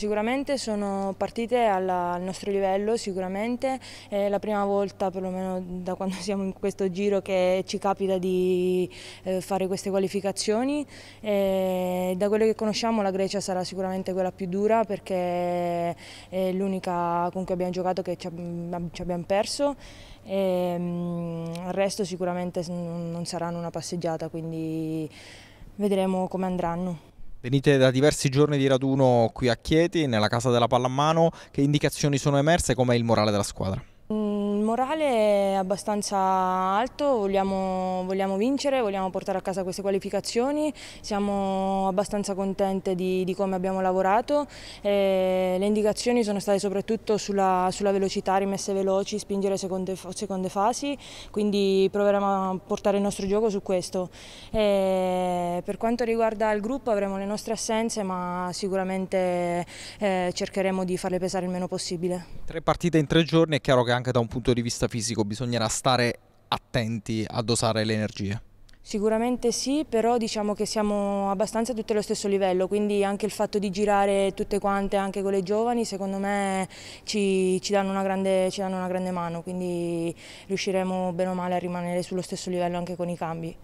Sicuramente sono partite alla, al nostro livello, sicuramente è la prima volta perlomeno da quando siamo in questo giro che ci capita di eh, fare queste qualificazioni. E da quello che conosciamo la Grecia sarà sicuramente quella più dura perché è l'unica con cui abbiamo giocato che ci abbiamo perso. E, mh, mm, il resto sicuramente non saranno una passeggiata, quindi vedremo come andranno. Venite da diversi giorni di raduno qui a Chieti, nella casa della pallamano. Che indicazioni sono emerse e com'è il morale della squadra? morale è abbastanza alto, vogliamo, vogliamo, vincere, vogliamo portare a casa queste qualificazioni, siamo abbastanza contente di, di come abbiamo lavorato, eh, le indicazioni sono state soprattutto sulla, sulla velocità, rimesse veloci, spingere seconde, seconde, fasi, quindi proveremo a portare il nostro gioco su questo. Eh, per quanto riguarda il gruppo avremo le nostre assenze ma sicuramente eh, cercheremo di farle pesare il meno possibile. Tre partite in tre giorni, è chiaro che anche da un punto di di vista fisico bisognerà stare attenti a dosare le energie? Sicuramente sì, però diciamo che siamo abbastanza tutti allo stesso livello, quindi anche il fatto di girare tutte quante anche con le giovani secondo me ci, ci, danno, una grande, ci danno una grande mano, quindi riusciremo bene o male a rimanere sullo stesso livello anche con i cambi.